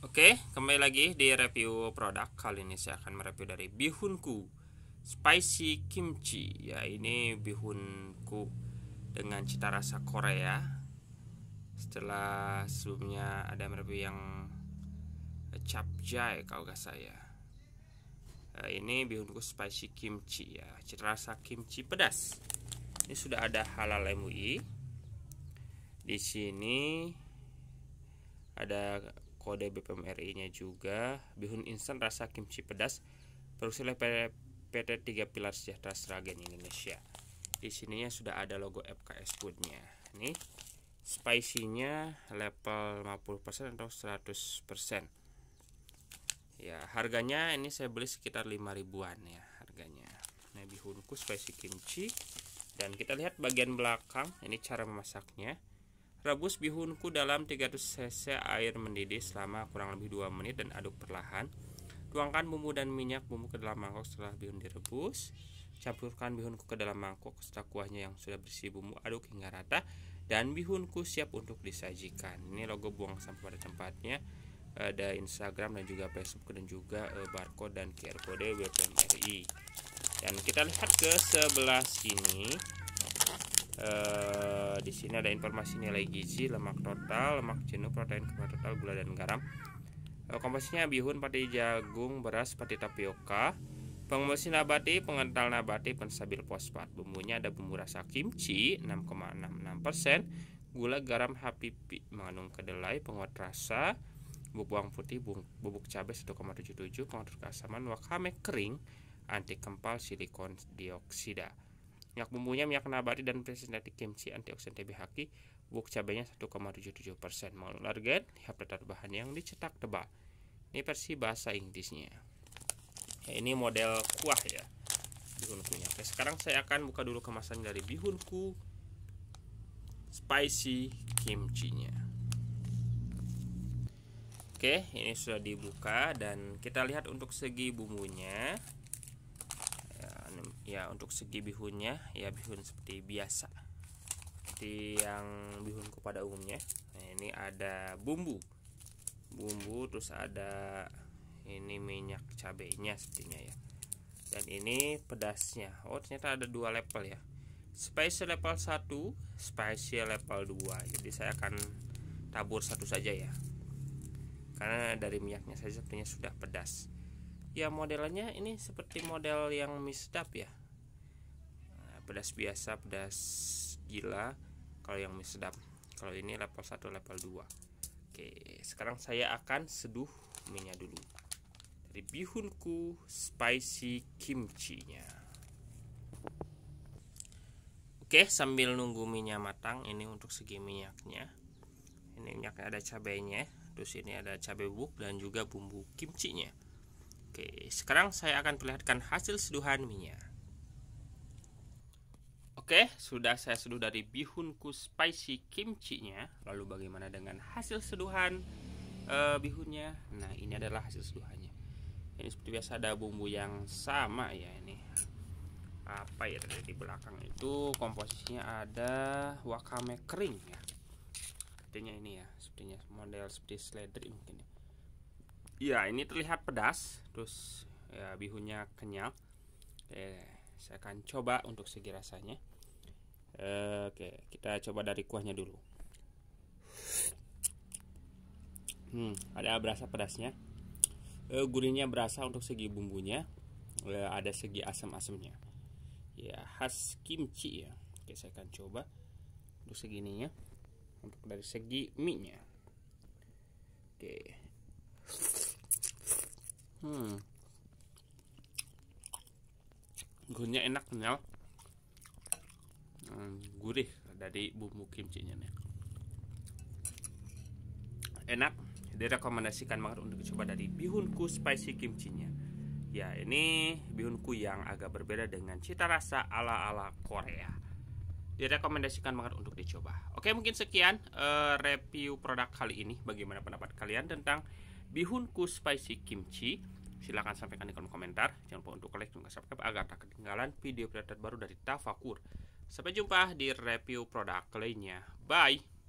Oke, kembali lagi di review produk. Kali ini saya akan mereview dari bihunku spicy kimchi. Ya, ini bihunku dengan cita rasa Korea. Setelah sebelumnya ada mereview yang capjai kalau gak saya. ini bihunku spicy kimchi ya, cita rasa kimchi pedas. Ini sudah ada halal MUI. Di sini ada kode BPOM RI-nya juga bihun instan rasa kimchi pedas produksi oleh PT 3 Pilar Sejahtera Seragen Indonesia. Di sininya sudah ada logo FKS Food-nya. Ini spicy-nya level 50% atau 100%. Ya, harganya ini saya beli sekitar 5 ribuan ya harganya. Nah, bihunku spicy kimchi dan kita lihat bagian belakang ini cara memasaknya. Rebus bihunku dalam 300 cc air mendidih selama kurang lebih 2 menit dan aduk perlahan. Tuangkan bumbu dan minyak bumbu ke dalam mangkok setelah bihun direbus. Campurkan bihunku ke dalam mangkok setelah kuahnya yang sudah bersih bumbu aduk hingga rata dan bihunku siap untuk disajikan. Ini logo buang sampah pada tempatnya. Ada Instagram dan juga Facebook dan juga eh, barcode dan QR kode WPMRI. Dan kita lihat ke sebelah sini Eh, di sini ada informasi nilai gizi lemak total lemak jenuh protein kerbau total gula dan garam e, komposisinya bihun pati jagung beras pati tapioka pengemulsi nabati, pengental nabati, penstabil fosfat. Bumbunya ada bumbu rasa kimchi 6,66%, gula garam HPP mengandung kedelai, penguat rasa, bubuk bawang putih, bubuk cabai 1,77, pengatur keasaman, wakame kering, anti kempal silikon dioksida. Minyak bumbunya minyak nabati dan presintetik kimchi antioksidan BHQ buk cabainya 1,77% persen mengandung largen, lihat daftar bahan yang dicetak tebal Ini versi bahasa Inggrisnya ya, Ini model kuah ya bihun punya Oke, sekarang saya akan buka dulu kemasan dari bihunku spicy kimchinya. Oke, ini sudah dibuka dan kita lihat untuk segi bumbunya ya untuk segi bihunnya ya bihun seperti biasa seperti yang bihunku pada umumnya nah ini ada bumbu bumbu terus ada ini minyak cabenya sepertinya ya dan ini pedasnya oh ternyata ada dua level ya spicy level 1 spicy level 2 jadi saya akan tabur satu saja ya karena dari minyaknya saja sepertinya sudah pedas ya modelnya ini seperti model yang misdap ya pedas nah, biasa pedas gila kalau yang misdap kalau ini level 1 level 2 oke sekarang saya akan seduh minyak dulu dari bihunku spicy kimchi nya oke sambil nunggu minyak matang ini untuk segi minyaknya ini minyaknya ada cabainya terus ini ada cabai bubuk dan juga bumbu kimchi nya Oke, sekarang saya akan perlihatkan hasil seduhan minyak. Oke, sudah saya seduh dari bihunku spicy kimchi-nya. Lalu bagaimana dengan hasil seduhan e, bihunnya? Nah, ini adalah hasil seduhannya. Ini seperti biasa ada bumbu yang sama ya ini. Apa ya tadi di belakang itu komposisinya ada wakame kering ya. Sepertinya ini ya, sepertinya model seperti slider mungkin ya ya ini terlihat pedas terus ya, bihunnya kenyal Oke, saya akan coba untuk segi rasanya eh, oke kita coba dari kuahnya dulu hmm, ada berasa pedasnya gurinya eh, gurihnya berasa untuk segi bumbunya E, ada segi asam-asamnya ya khas kimchi ya oke saya akan coba untuk segininya untuk dari segi mie nya oke hmm. Gurihnya enak ya. Hmm, gurih dari bumbu kimcinya nih. Enak, direkomendasikan banget untuk dicoba dari bihunku spicy kimcinya Ya, ini bihunku yang agak berbeda dengan cita rasa ala-ala Korea direkomendasikan banget untuk dicoba. Oke, mungkin sekian uh, review produk kali ini. Bagaimana pendapat kalian tentang bihunku spicy kimchi. Silahkan sampaikan di kolom komentar. Jangan lupa untuk like dan subscribe agar tak ketinggalan video video terbaru dari Tafakur. Sampai jumpa di review produk lainnya. Bye!